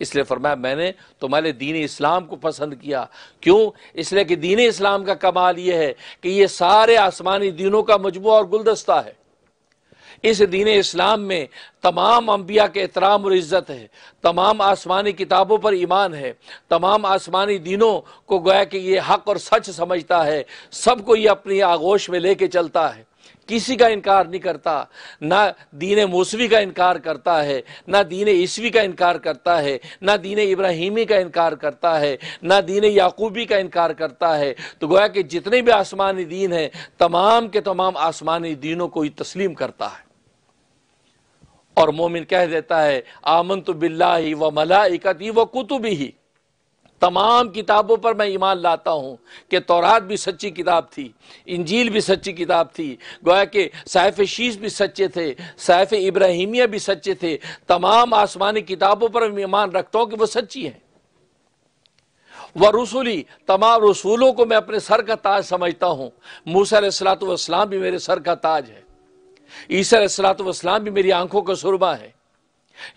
इसलिए फरमाया मैंने तुम्हारे दीन इस्लाम को पसंद किया क्यों इसलिए कि दीन इस्लाम का कमाल यह है कि ये सारे आसमानी दीनों का मजमू और गुलदस्ता है इस दीन इस्लाम में तमाम अम्बिया के एहतराम और इज़्ज़त है तमाम आसमानी किताबों पर ईमान है तमाम आसमानी दीनों को गोया कि ये हक और सच समझता है सबको ये अपनी आगोश में लेके चलता है किसी का इनकार नहीं करता ना दीन मौसवी का इनकार करता है ना दीन ईसवी का इनकार करता है ना दीन इब्राहिमी का इनकार करता है ना दीन याकूबी का इनकार करता है तो गोया कि जितने भी आसमानी दीन हैं तमाम के तमाम आसमानी दीनों को ही तस्लीम करता है और मोमिन कह देता है आमन तो बिल्ला ही व मलाइकत ही व कुतुब ही तमाम किताबों पर मैं ईमान लाता हूँ कि तौरात भी सच्ची किताब थी इंजील भी सच्ची किताब थी गोया के सैफ़ शीश भी सच्चे थे सैफ़ इब्राहिमिया भी सच्चे थे तमाम आसमानी किताबों पर मैं ईमान रखता हूँ कि वो सच्ची हैं व रसूली तमाम रसूलों को मैं अपने सर का ताज समझता हूँ मूसा सलातम भी मेरे सर का ताज है ईसा सलात भी मेरी आंखों का सुरमा है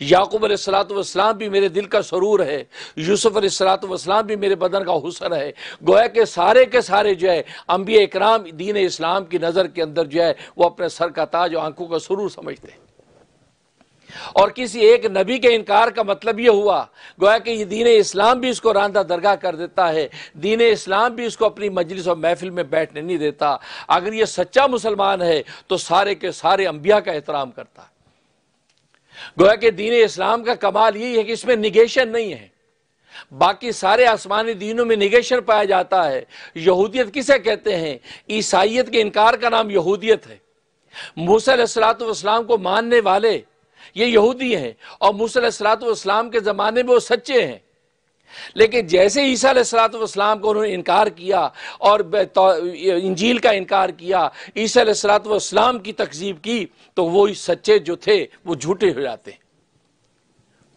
याकूब सलातम भी मेरे दिल का सरूर है यूसुफ सलातम भी मेरे बदन का हुसन है गोया के सारे के सारे जो है अम्बिया इकराम दीन इस्लाम की नज़र के अंदर जो है वो अपने सर का ताज और आंखों का सरूर समझते हैं और किसी एक नबी के इनकार का मतलब यह हुआ गोया कि दीन इस्लाम भी इसको रांदा दरगाह कर देता है दीन इस्लाम भी इसको अपनी मजलिस और महफिल में बैठने नहीं देता अगर यह सच्चा मुसलमान है तो सारे के सारे अंबिया का एहतराम करता है गोया के दीन इस्लाम का कमाल यही है कि इसमें निगेशन नहीं है बाकी सारे आसमानी दीनों में निगेशन पाया जाता है यहूदियत किसे कहते हैं ईसाइत के इनकार का नाम यहूदियत है मूसलातम को मानने वाले ये यहूदी हैं और मूसलातम के ज़माने में वो सच्चे हैं लेकिन जैसे ईसा सलातम को उन्होंने इनकार किया और तो- इंजील का इनकार किया ईसा सलातम की तकजीब की तो वो सच्चे जो थे वो झूठे हो जाते हैं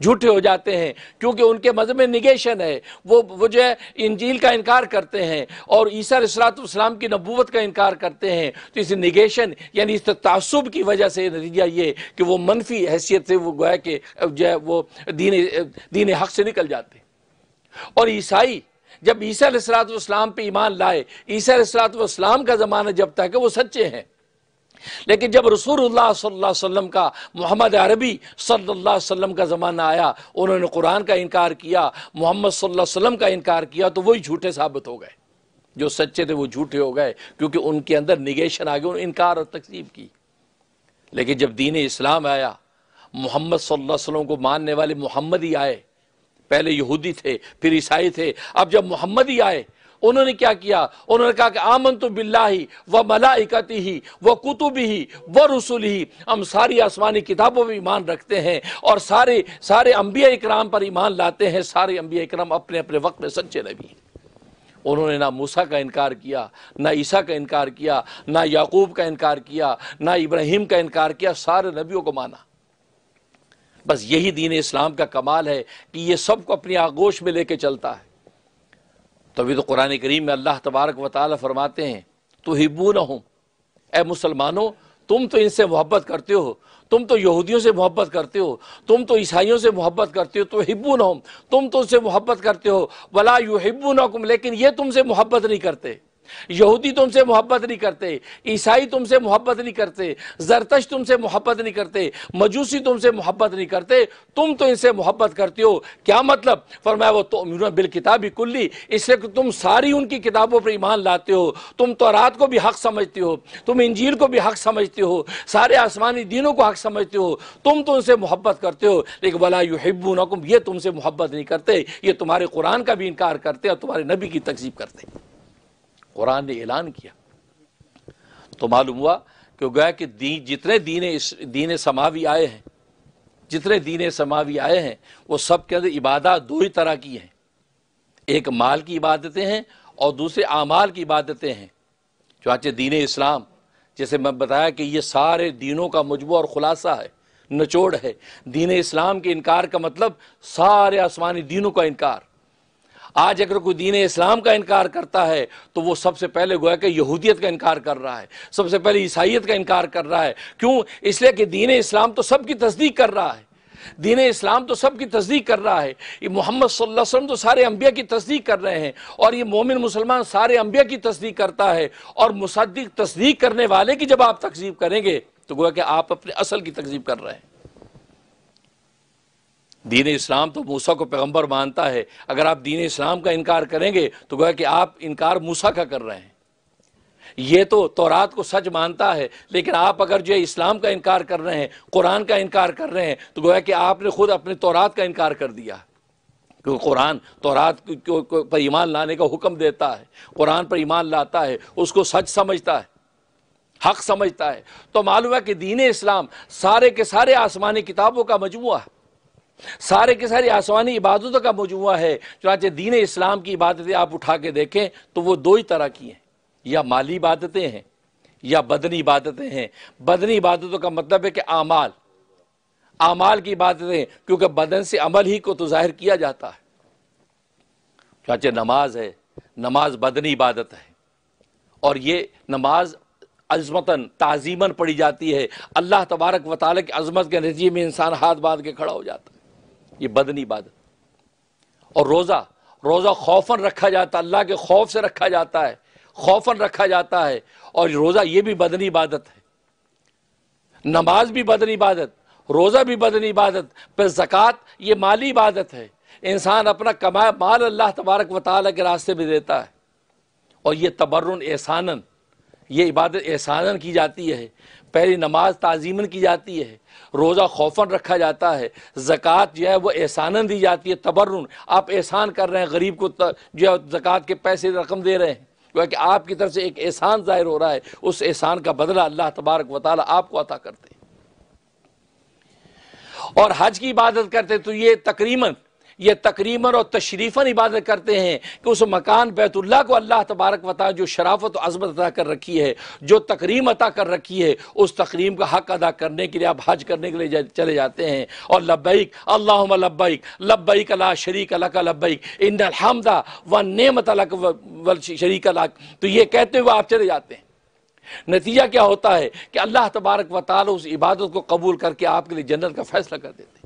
झूठे हो जाते हैं क्योंकि उनके मजहब में निगेशन है वो वो जो है इंजील का इनकार करते हैं और ईसा सलातम की नबूवत का इनकार करते हैं तो इस निगेशन यानी इस तसब की वजह से नतीजा ये कि वो मनफी हैसियत से वो गोया के जो है वो दीन दीन हक से निकल जाते हैं और ईसाई जब ईसा सलातम पे ईमान लाए ईसा इस्लाम का ज़माना जब तक है वो सच्चे हैं लेकिन जब रसूलुल्लाह सल्लल्लाहु अलैहि वसल्लम का मोहम्मद अरबी सल्लल्लाहु अलैहि वसल्लम का ज़माना आया उन्होंने कुरान का इनकार किया मोहम्मद सल्लल्लाहु अलैहि वसल्लम का इनकार किया तो वही झूठे साबित हो गए जो सच्चे थे वो झूठे हो गए क्योंकि उनके अंदर निगेशन आ गया उन्होंने इनकार और तकसीब की लेकिन जब दीन इस्लाम आया मोहम्मद सल्लल्लाहु अलैहि वसल्लम को मानने वाले मोहम्मद ही आए पहले यहूदी थे फिर ईसाई थे अब जब मोहम्मद ही आए उन्होंने क्या किया उन्होंने कहा कि आमन तो बिल्ला ही व इकती ही व कुतुब ही व रसुल ही हम सारी आसमानी किताबों में ईमान रखते हैं और सारे सारे अम्बिया इक्राम पर ईमान लाते हैं सारे अम्बिया इक्राम अपने अपने वक्त में सच्चे नबी हैं उन्होंने ना मूसा का इनकार किया ना ईसा का इनकार किया ना याकूब का इनकार किया ना इब्राहिम का इनकार किया सारे नबियों को माना बस यही दीन इस्लाम का कमाल है कि ये सबको अपनी आगोश में लेके चलता है तभी तो, तो कुरान करीम में अल्लाह तबारक व फरमाते हैं तो हिब्बू न हो ए मुसलमानों तुम तो इनसे मोहब्बत करते हो तुम तो यहूदियों से मोहब्बत करते हो तुम तो ईसाइयों से मोहब्बत करते हो तो हिब्बू न हो तुम तो उनसे मोहब्बत करते हो वला यू हिब्बू न लेकिन ये तुमसे मोहब्बत नहीं करते यहूदी तुमसे मोहब्बत नहीं करते ईसाई तुमसे मोहब्बत नहीं करते जरतश तुमसे मोहब्बत नहीं करते मजूसी तुमसे मोहब्बत नहीं करते तुम तो इनसे मोहब्बत करते हो क्या मतलब फरमाया वो तो बिल किताबी कुल्ली इससे तुम सारी उनकी किताबों पर ईमान लाते हो तुम तो रात को भी हक समझते हो तुम इंजील को भी हक समझते हो सारे आसमानी दीनों को हक समझते हो तुम तो उनसे मोहब्बत करते हो लेकिन वला युहिबू नकुम ये तुमसे मोहब्बत नहीं करते ये तुम्हारे कुरान का भी इनकार करते और तुम्हारे नबी की तकजीब करते कुरान ने ऐलान किया तो मालूम हुआ कि गया कि दीन जितने दीन दीन समावी आए हैं जितने दीन समावी आए हैं वो सब के अंदर इबादत दो ही तरह की हैं एक माल की इबादतें हैं और दूसरे आमाल की इबादतें हैं चाचे दीन इस्लाम जैसे मैं बताया कि ये सारे दीनों का मजबू और ख़ुलासा है नचोड़ है दीन इस्लाम के इनकार का मतलब सारे आसमानी दीनों का इनकार आज अगर कोई दीन इस्लाम का इनकार करता है तो वो सबसे पहले गोया कि यहूदियत का इनकार कर रहा है सबसे पहले ईसाइत का इनकार कर रहा है क्यों इसलिए कि दीन इस्लाम तो सबकी तस्दीक कर रहा है दीन इस्लाम तो सबकी तस्दीक कर रहा है ये मोहम्मद वसल्लम तो सारे अम्बिया की तस्दीक कर रहे हैं और ये मोमिन मुसलमान सारे अम्बिया की तस्दीक करता है और मुसद तस्दीक करने वाले की जब आप तकजीब करेंगे तो गोया कि आप अपने असल की तकजीब कर रहे हैं दीन इस्लाम तो मूसा को पैगम्बर मानता है अगर आप दीन इस्लाम का इनकार करेंगे तो गोया कि आप इनकार मूसा का कर रहे हैं ये तो तौरात को सच मानता है लेकिन आप अगर जो इस्लाम का इनकार कर रहे हैं कुरान का इनकार कर रहे हैं तो गोया कि आपने खुद अपने तौरात का इनकार कर दिया क्योंकि कुरान तौरात पर ईमान लाने का हुक्म देता है कुरान पर ईमान लाता है उसको सच समझता है हक समझता है तो मालूम है कि दीन इस्लाम सारे के सारे आसमानी किताबों का मजमू है सारे के सारे आसमानी इबादतों का मजमुआ है चुनाचे दीन इस्लाम की इबादतें आप उठा के देखें तो वो दो ही तरह की हैं या माली इबादतें हैं या बदनी इबादतें हैं बदनी इबादतों का मतलब है कि आमाल आमाल की इबादतें क्योंकि बदन से अमल ही को तो जाहिर किया जाता है चाचे नमाज है नमाज बदनी इबादत है और ये नमाज अजमतन ताज़ीमन पढ़ी जाती है अल्लाह तबारक वाली की अजमत के नतीजे में इंसान हाथ बांध के खड़ा हो जाता है ये बदनी इबादत और रोज़ा रोज़ा खौफन रखा जाता है अल्लाह के खौफ से रखा जाता है खौफन रखा जाता है और रोज़ा ये भी बदनी इबादत है नमाज भी बदनी इबादत रोज़ा भी बदनी इबादत पर ज़क़़त ये माली इबादत है इंसान अपना कमाया माल अल्लाह तबारक व ताली के रास्ते में देता है और ये तबर्रन एहसानन ये इबादत एहसानन की जाती है पहली नमाज ताज़ीमन की जाती है रोज़ा खौफन रखा जाता है ज़क़़त जो है वह एहसानन दी जाती है तबरुन आप एहसान कर रहे हैं गरीब को जो है ज़क़़त के पैसे रकम दे रहे हैं क्योंकि आपकी तरफ से एक एहसान ज़ाहिर हो रहा है उस एहसान का बदला अल्लाह तबारक व ताली आपको अता करते हैं और हज की इबादत करते तो ये तकरीबन ये तकरीबन और तशरीफ़न इबादत करते हैं कि उस मकान बैतुल्ला को अल्लाह तबारक बता जो शराफत अजमत अदा कर रखी है जो तकरीम अता कर रखी है उस तकरीम का हक अदा करने के लिए आप हज करने के लिए चले जाते हैं और लब्बैक अल्लाह लब्बैक लब्बैक अला शरीक अला लब्बैक इन हमदा व नमत व शरीक लक तो ये कहते हुए आप चले जाते हैं नतीजा क्या होता है कि अल्लाह तबारक व उस इबादत को कबूल करके आपके लिए जन्नत का फैसला कर देते हैं